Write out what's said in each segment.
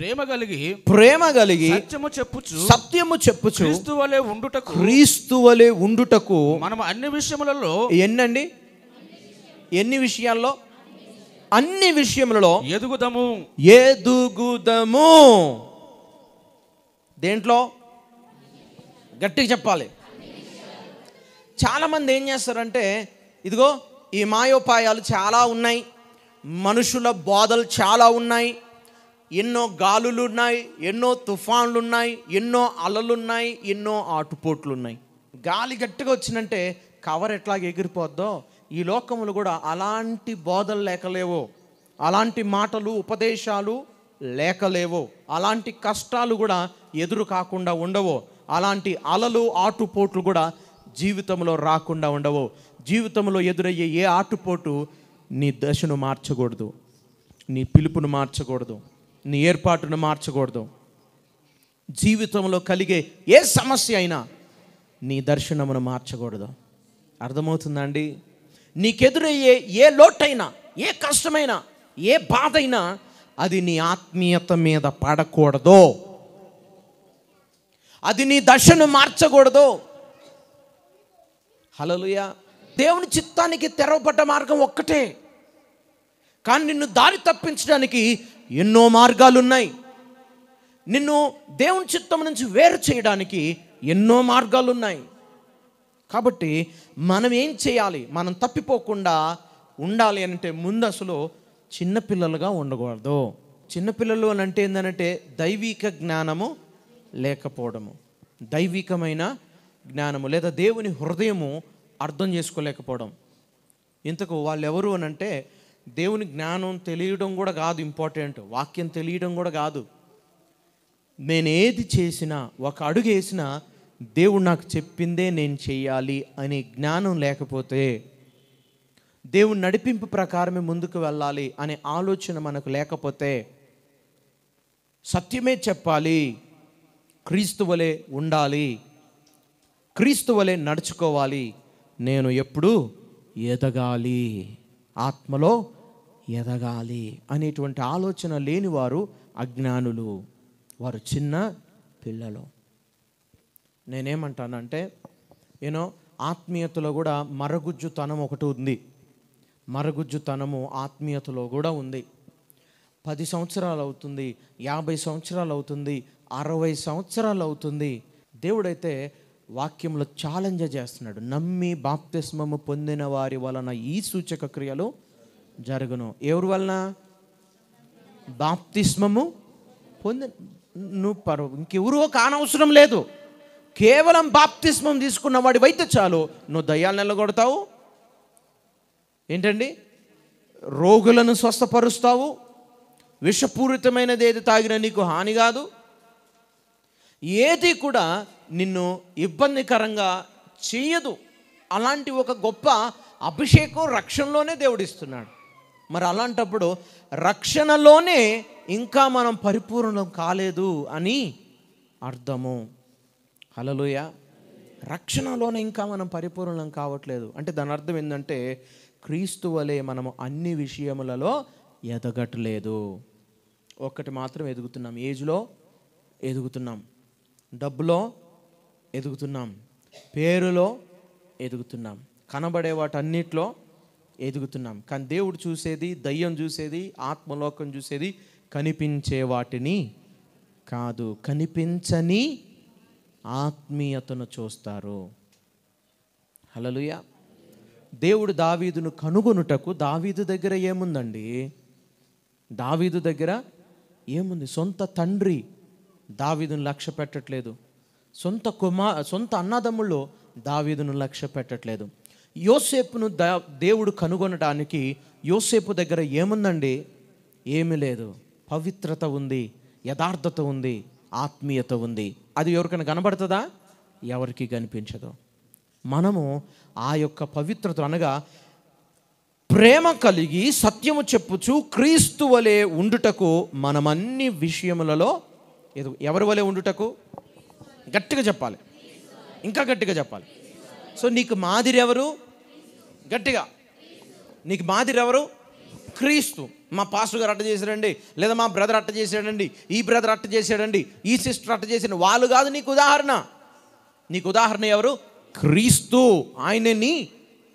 ప్రేమ కలిగి ప్రేమ కలిగి సత్యము చెప్పుచు సత్యము చెప్పుచు క్రీస్తు వలె ఉండుటకు క్రీస్తు వలె ఉండుటకు మనం అన్ని విషయములలో ఎన్నండి ఎన్ని విషయాల్లో అన్ని విషయములలో ఎదుగుదము ఎదుగుదము దేంట్లో గట్టిగా చెప్పాలి చాలామంది ఏం చేస్తారంటే ఇదిగో ఈ మాయోపాయాలు చాలా ఉన్నాయి మనుషుల బోధలు చాలా ఉన్నాయి ఎన్నో గాలులు ఉన్నాయి ఎన్నో తుఫాన్లు ఉన్నాయి ఎన్నో అలలు ఉన్నాయి ఎన్నో ఆటుపోట్లు ఉన్నాయి గాలి గట్టిగా వచ్చిందంటే కవర్ ఎట్లాగ ఎగిరిపోద్దో ఈ లోకములు కూడా అలాంటి బోధలు లేకలేవో అలాంటి మాటలు ఉపదేశాలు లేకలేవో అలాంటి కష్టాలు కూడా ఎదురు కాకుండా ఉండవో అలాంటి అలలు ఆటుపోట్లు కూడా జీవితంలో రాకుండా ఉండవు జీవితంలో ఎదురయ్యే ఏ ఆటుపోటు నీ దశను మార్చకూడదు నీ పిలుపును మార్చకూడదు నీ ఏర్పాటును మార్చకూడదు జీవితంలో కలిగే ఏ సమస్య అయినా నీ దర్శనమును మార్చకూడదు అర్థమవుతుందండి నీకెదురయ్యే ఏ లోటైనా ఏ కష్టమైనా ఏ బాధ అయినా అది నీ ఆత్మీయత మీద పడకూడదు అది నీ దశను మార్చకూడదు హలలుయా దేవుని చిత్తానికి తెరవబడ్డ మార్గం ఒక్కటే కానీ నిన్ను దారి తప్పించడానికి ఎన్నో మార్గాలు ఉన్నాయి నిన్ను దేవుని చిత్తం నుంచి వేరు చేయడానికి ఎన్నో మార్గాలు ఉన్నాయి కాబట్టి మనం ఏం చేయాలి మనం తప్పిపోకుండా ఉండాలి అంటే ముందు అసలు చిన్నపిల్లలుగా ఉండకూడదు చిన్నపిల్లలు అని అంటే ఏంటంటే దైవిక జ్ఞానము లేకపోవడము దైవికమైన జ్ఞానము లేదా దేవుని హృదయము అర్థం చేసుకోలేకపోవడం ఇంతకు వాళ్ళు ఎవరు అని అంటే దేవుని జ్ఞానం తెలియడం కూడా కాదు ఇంపార్టెంట్ వాక్యం తెలియడం కూడా కాదు నేను ఏది చేసినా ఒక అడుగు వేసినా దేవుడు నాకు చెప్పిందే నేను చేయాలి అనే జ్ఞానం లేకపోతే దేవుని నడిపింపు ప్రకారమే ముందుకు వెళ్ళాలి అనే ఆలోచన మనకు లేకపోతే సత్యమే చెప్పాలి క్రీస్తు ఉండాలి క్రీస్తు నడుచుకోవాలి నేను ఎప్పుడు ఎదగాలి ఆత్మలో ఎదగాలి అనేటువంటి ఆలోచన లేని వారు అజ్ఞానులు వారు చిన్న పిల్లలు నేనేమంటానంటే యూనో ఆత్మీయతలో కూడా మరగుజ్జుతనం ఒకటి ఉంది మరగుజ్జుతనము ఆత్మీయతలో కూడా ఉంది పది సంవత్సరాలు అవుతుంది యాభై సంవత్సరాలు అవుతుంది అరవై సంవత్సరాలు అవుతుంది దేవుడైతే వాక్యంలో ఛాలెంజ్ చేస్తున్నాడు నమ్మి బాప్తిస్మము పొందిన వారి వలన ఈ సూచక క్రియలు జరుగును ఎవరి వలన బాప్తిస్మము పొంది నువ్వు పర్వ ఇంకెవరో కానవసరం లేదు కేవలం బాప్తిస్మం తీసుకున్న వాడి వైద్య చాలు నువ్వు దయ్యాలు నిలగొడతావు ఏంటండి రోగులను స్వస్థపరుస్తావు విషపూరితమైనది ఏది తాగిన నీకు హాని కాదు ఏది కూడా నిన్ను ఇబ్బందికరంగా చేయదు అలాంటి ఒక గొప్ప అభిషేకం రక్షణలోనే దేవుడిస్తున్నాడు మరి అలాంటప్పుడు రక్షణలోనే ఇంకా మనం పరిపూర్ణం కాలేదు అని అర్థము హలలోయ రక్షణలోనే ఇంకా మనం పరిపూర్ణం కావట్లేదు అంటే దాని అర్థం ఏంటంటే క్రీస్తు వలె మనము అన్ని విషయములలో ఎదగట్లేదు ఒక్కటి మాత్రం ఎదుగుతున్నాం ఏజ్లో ఎదుగుతున్నాం డబ్బులో ఎదుగుతున్నాం పేరులో ఎదుగుతున్నాం కనబడే వాటన్నిటిలో ఎదుగుతున్నాం కానీ దేవుడు చూసేది దయ్యం చూసేది ఆత్మలోకం చూసేది కనిపించే వాటిని కాదు కనిపించని ఆత్మీయతను చూస్తారు హలలుయ దేవుడు దావీదును కనుగొనుటకు దావీదు దగ్గర ఏముందండి దావీదు దగ్గర ఏముంది సొంత తండ్రి దావీదును లక్ష్య పెట్టట్లేదు సొంత కుమార్ సొంత అన్నదమ్ముళ్ళు దావీదును లక్ష్య పెట్టట్లేదు యోసేపును ద దేవుడు కనుగొనడానికి యోసేపు దగ్గర ఏముందండి ఏమి లేదు పవిత్రత ఉంది యథార్థత ఉంది ఆత్మీయత ఉంది అది ఎవరికైనా కనబడుతుందా ఎవరికి కనిపించదు మనము ఆ యొక్క పవిత్రత అనగా ప్రేమ కలిగి సత్యము చెప్పుచు క్రీస్తు వలె ఉండుటకు మనమన్ని విషయములలో ఎదు ఎవరి వలె ఉండుటకు గట్టిగా చెప్పాలి ఇంకా గట్టిగా చెప్పాలి సో నీకు మాదిరి ఎవరు గట్టిగా నీకు మాదిరి ఎవరు క్రీస్తు మా పాస్టర్ గారు అట్ట చేశాడండి లేదా మా బ్రదర్ అట్ట చేశాడండి ఈ బ్రదర్ అట్ట చేశాడండి ఈ సిస్టర్ అట్ట చేసిన వాళ్ళు కాదు నీకు ఉదాహరణ నీకు ఉదాహరణ ఎవరు క్రీస్తు ఆయనే నీ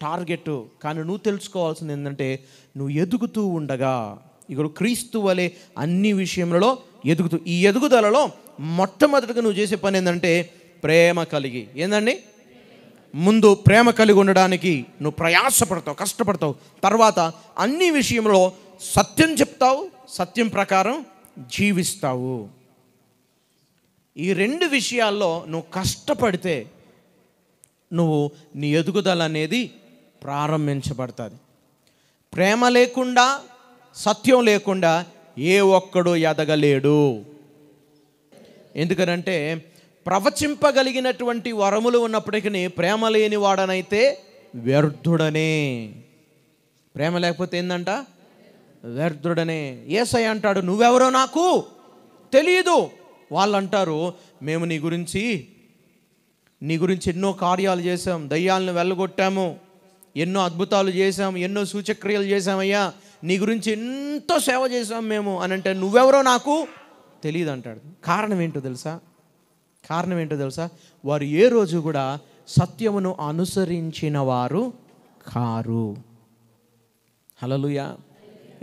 టార్గెట్ కానీ నువ్వు తెలుసుకోవాల్సింది ఏంటంటే నువ్వు ఎదుగుతూ ఉండగా ఇక్కడ క్రీస్తు వలె అన్ని విషయములలో ఎదుగుతూ ఈ ఎదుగుదలలో మొట్టమొదటిగా నువ్వు చేసే పని ఏంటంటే ప్రేమ కలిగి ఏందండి ముందు ప్రేమ కలిగి ఉండడానికి నువ్వు ప్రయాసపడతావు కష్టపడతావు తర్వాత అన్ని విషయంలో సత్యం చెప్తావు సత్యం ప్రకారం జీవిస్తావు ఈ రెండు విషయాల్లో నువ్వు కష్టపడితే నువ్వు నీ ఎదుగుదల అనేది ప్రారంభించబడుతుంది ప్రేమ లేకుండా సత్యం లేకుండా ఏ ఒక్కడు ఎదగలేడు ఎందుకనంటే ప్రవచింపగలిగినటువంటి వరములు ఉన్నప్పటికీ ప్రేమ లేని వాడనైతే వ్యర్థుడనే ప్రేమ లేకపోతే ఏందంట వ్యర్థుడనే ఏసై అంటాడు నువ్వెవరో నాకు తెలియదు వాళ్ళు అంటారు మేము నీ గురించి నీ గురించి ఎన్నో కార్యాలు చేసాం దయ్యాలను వెళ్ళగొట్టాము ఎన్నో అద్భుతాలు చేసాం ఎన్నో సూచక్రియలు చేశామయ్యా నీ గురించి ఎంతో సేవ చేసాం మేము అని అంటే నువ్వెవరో నాకు తెలియదు అంటాడు కారణం ఏంటో తెలుసా కారణం ఏంటో తెలుసా వారు ఏ రోజు కూడా సత్యమును అనుసరించిన వారు కారు హలలుయా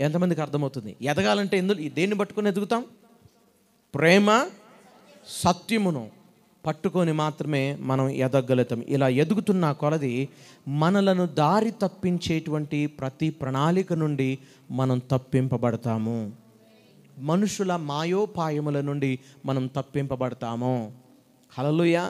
ఎంతమందికి అర్థమవుతుంది ఎదగాలంటే ఎందులో దేన్ని పట్టుకుని ఎదుగుతాం ప్రేమ సత్యమును పట్టుకొని మాత్రమే మనం ఎదగలుగుతాం ఇలా ఎదుగుతున్న కొలది మనలను దారి తప్పించేటువంటి ప్రతి ప్రణాళిక నుండి మనం తప్పింపబడతాము మనుషుల మాయోపాయముల నుండి మనం తప్పింపబడతాము హలలుయా